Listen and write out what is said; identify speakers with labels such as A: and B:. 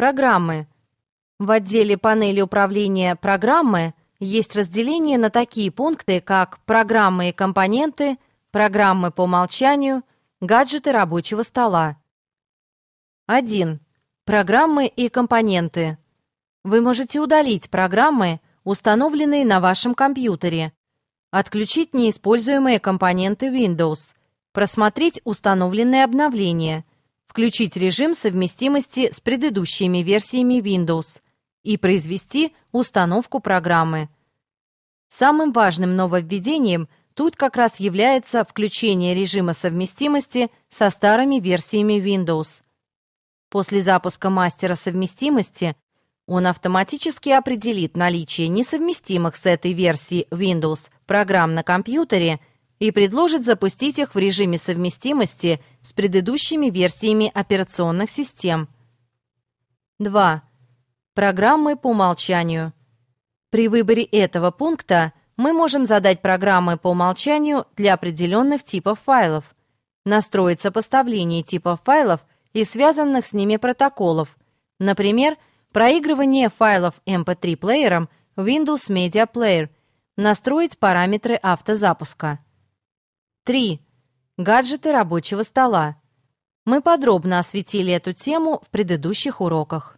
A: Программы. В отделе панели управления «Программы» есть разделение на такие пункты, как «Программы и компоненты», «Программы по умолчанию», «Гаджеты рабочего стола». 1. Программы и компоненты. Вы можете удалить программы, установленные на вашем компьютере, отключить неиспользуемые компоненты Windows, просмотреть установленные обновления – включить режим совместимости с предыдущими версиями Windows и произвести установку программы. Самым важным нововведением тут как раз является включение режима совместимости со старыми версиями Windows. После запуска мастера совместимости он автоматически определит наличие несовместимых с этой версией Windows программ на компьютере – и предложит запустить их в режиме совместимости с предыдущими версиями операционных систем. 2. Программы по умолчанию. При выборе этого пункта мы можем задать программы по умолчанию для определенных типов файлов, настроить сопоставление типов файлов и связанных с ними протоколов, например, проигрывание файлов MP3 плеером Windows Media Player, настроить параметры автозапуска. 3. Гаджеты рабочего стола. Мы подробно осветили эту тему в предыдущих уроках.